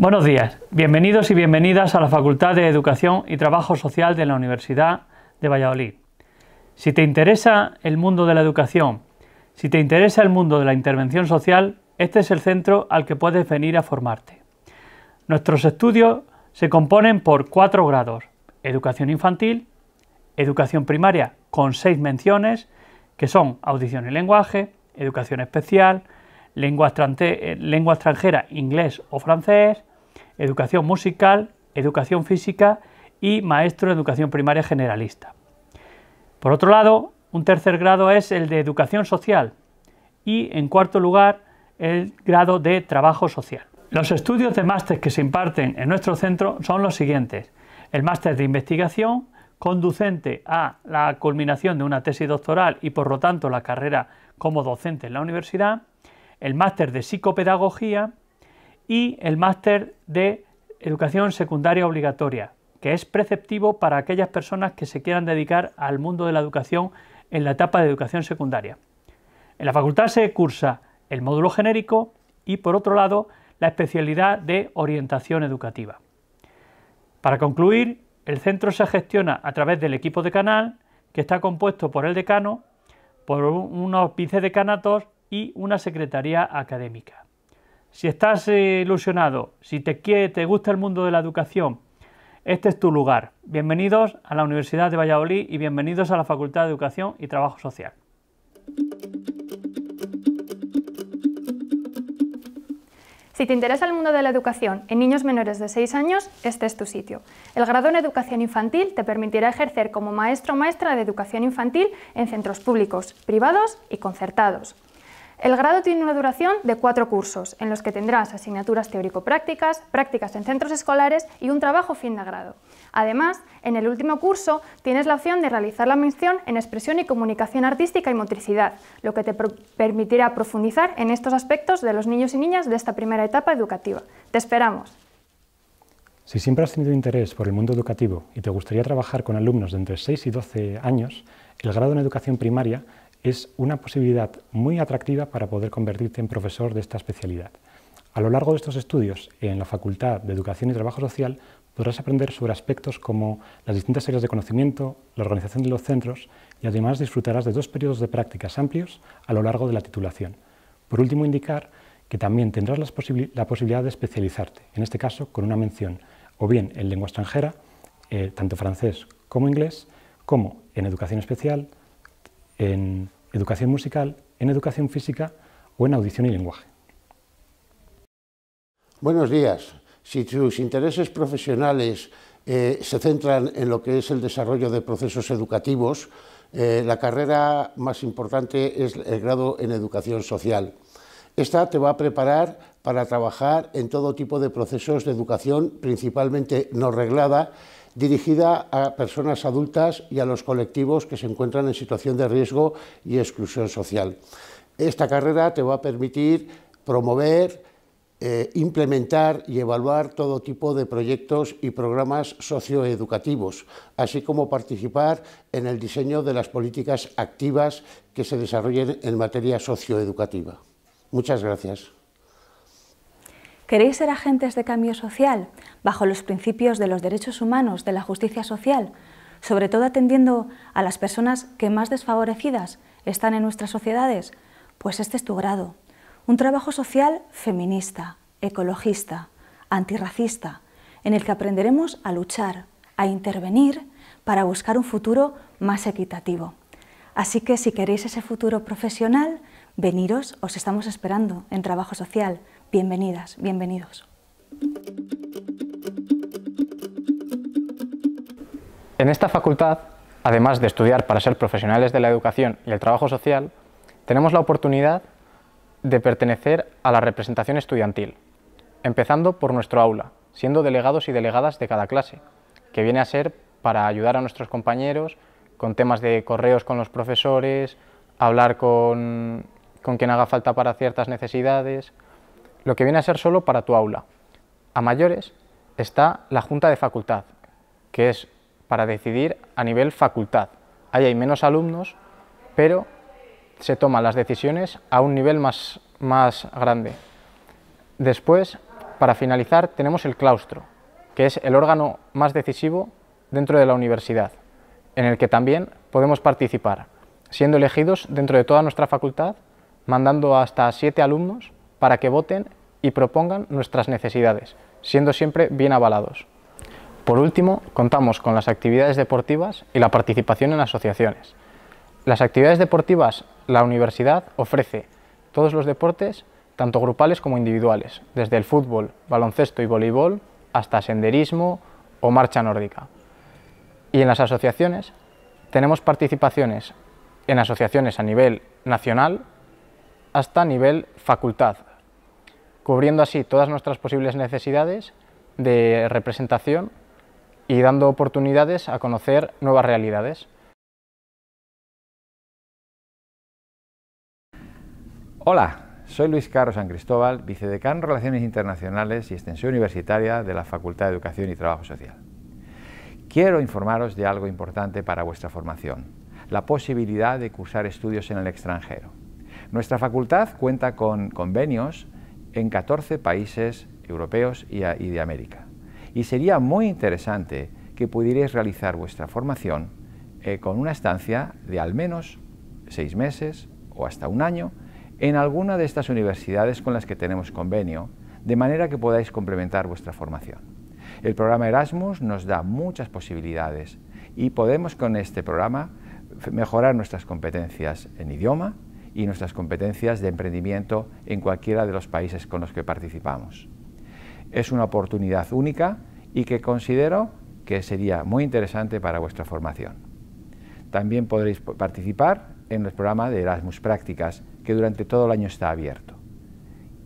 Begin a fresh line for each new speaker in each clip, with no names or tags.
Buenos días, bienvenidos y bienvenidas a la Facultad de Educación y Trabajo Social de la Universidad de Valladolid. Si te interesa el mundo de la educación, si te interesa el mundo de la intervención social, este es el centro al que puedes venir a formarte. Nuestros estudios se componen por cuatro grados, educación infantil, educación primaria con seis menciones, que son audición y lenguaje, educación especial, lengua, eh, extranjera, inglés o francés, educación musical, educación física y maestro de educación primaria generalista. Por otro lado, un tercer grado es el de educación social y, en cuarto lugar, el grado de trabajo social. Los estudios de máster que se imparten en nuestro centro son los siguientes. El máster de investigación, conducente a la culminación de una tesis doctoral y por lo tanto la carrera como docente en la universidad, el máster de psicopedagogía, y el máster de educación secundaria obligatoria, que es preceptivo para aquellas personas que se quieran dedicar al mundo de la educación en la etapa de educación secundaria. En la facultad se cursa el módulo genérico y, por otro lado, la especialidad de orientación educativa. Para concluir, el centro se gestiona a través del equipo de canal, que está compuesto por el decano, por unos vicedecanatos y una secretaría académica. Si estás ilusionado, si te, te gusta el mundo de la educación, este es tu lugar. Bienvenidos a la Universidad de Valladolid y bienvenidos a la Facultad de Educación y Trabajo Social.
Si te interesa el mundo de la educación en niños menores de 6 años, este es tu sitio. El grado en educación infantil te permitirá ejercer como maestro o maestra de educación infantil en centros públicos, privados y concertados. El grado tiene una duración de cuatro cursos, en los que tendrás asignaturas teórico-prácticas, prácticas en centros escolares y un trabajo fin de grado. Además, en el último curso tienes la opción de realizar la mención en expresión y comunicación artística y motricidad, lo que te permitirá profundizar en estos aspectos de los niños y niñas de esta primera etapa educativa. ¡Te esperamos!
Si siempre has tenido interés por el mundo educativo y te gustaría trabajar con alumnos de entre 6 y 12 años, el grado en educación primaria es una posibilidad muy atractiva para poder convertirte en profesor de esta especialidad. A lo largo de estos estudios en la Facultad de Educación y Trabajo Social podrás aprender sobre aspectos como las distintas áreas de conocimiento, la organización de los centros y además disfrutarás de dos periodos de prácticas amplios a lo largo de la titulación. Por último, indicar que también tendrás la posibilidad de especializarte, en este caso con una mención o bien en lengua extranjera, eh, tanto francés como inglés, como en educación especial, en educación musical, en educación física o en audición y lenguaje.
Buenos días. Si tus intereses profesionales eh, se centran en lo que es el desarrollo de procesos educativos, eh, la carrera más importante es el grado en educación social. Esta te va a preparar para trabajar en todo tipo de procesos de educación, principalmente no reglada, dirigida a personas adultas y a los colectivos que se encuentran en situación de riesgo y exclusión social. Esta carrera te va a permitir promover, eh, implementar y evaluar todo tipo de proyectos y programas socioeducativos, así como participar en el diseño de las políticas activas que se desarrollen en materia socioeducativa. Muchas gracias.
¿Queréis ser agentes de cambio social bajo los principios de los derechos humanos, de la justicia social, sobre todo atendiendo a las personas que más desfavorecidas están en nuestras sociedades? Pues este es tu grado. Un trabajo social feminista, ecologista, antirracista, en el que aprenderemos a luchar, a intervenir para buscar un futuro más equitativo. Así que si queréis ese futuro profesional, veniros, os estamos esperando en Trabajo Social. Bienvenidas, bienvenidos.
En esta facultad, además de estudiar para ser profesionales de la educación y el trabajo social, tenemos la oportunidad de pertenecer a la representación estudiantil, empezando por nuestro aula, siendo delegados y delegadas de cada clase, que viene a ser para ayudar a nuestros compañeros con temas de correos con los profesores, hablar con, con quien haga falta para ciertas necesidades, lo que viene a ser solo para tu aula. A mayores está la junta de facultad, que es para decidir a nivel facultad. Ahí hay menos alumnos, pero se toman las decisiones a un nivel más, más grande. Después, para finalizar, tenemos el claustro, que es el órgano más decisivo dentro de la universidad, en el que también podemos participar, siendo elegidos dentro de toda nuestra facultad, mandando hasta siete alumnos para que voten y propongan nuestras necesidades, siendo siempre bien avalados. Por último, contamos con las actividades deportivas y la participación en asociaciones. Las actividades deportivas, la universidad ofrece todos los deportes, tanto grupales como individuales, desde el fútbol, baloncesto y voleibol, hasta senderismo o marcha nórdica. Y en las asociaciones tenemos participaciones en asociaciones a nivel nacional hasta nivel facultad, cubriendo así todas nuestras posibles necesidades de representación y dando oportunidades a conocer nuevas realidades.
Hola, soy Luis Caro San Cristóbal, vicedecano Relaciones Internacionales y Extensión Universitaria de la Facultad de Educación y Trabajo Social. Quiero informaros de algo importante para vuestra formación, la posibilidad de cursar estudios en el extranjero. Nuestra facultad cuenta con convenios en 14 países europeos y, de América. Y sería muy interesante que pudierais realizar vuestra formación eh, con una estancia de al menos seis meses o hasta un año en alguna de estas universidades con las que tenemos convenio, de manera que podáis complementar vuestra formación. El programa Erasmus nos da muchas posibilidades y podemos con este programa mejorar nuestras competencias en idioma, y nuestras competencias de emprendimiento en cualquiera de los países con los que participamos. Es una oportunidad única y que considero que sería muy interesante para vuestra formación. También podréis participar en el programa de Erasmus Prácticas, que durante todo el año está abierto.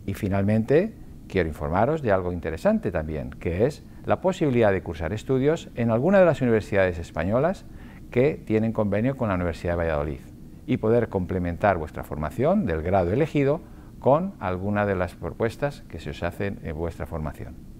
Y finalmente, quiero informaros de algo interesante también, que es la posibilidad de cursar estudios en alguna de las universidades españolas que tienen convenio con la Universidad de Valladolid y poder complementar vuestra formación del grado elegido con alguna de las propuestas que se os hacen en vuestra formación.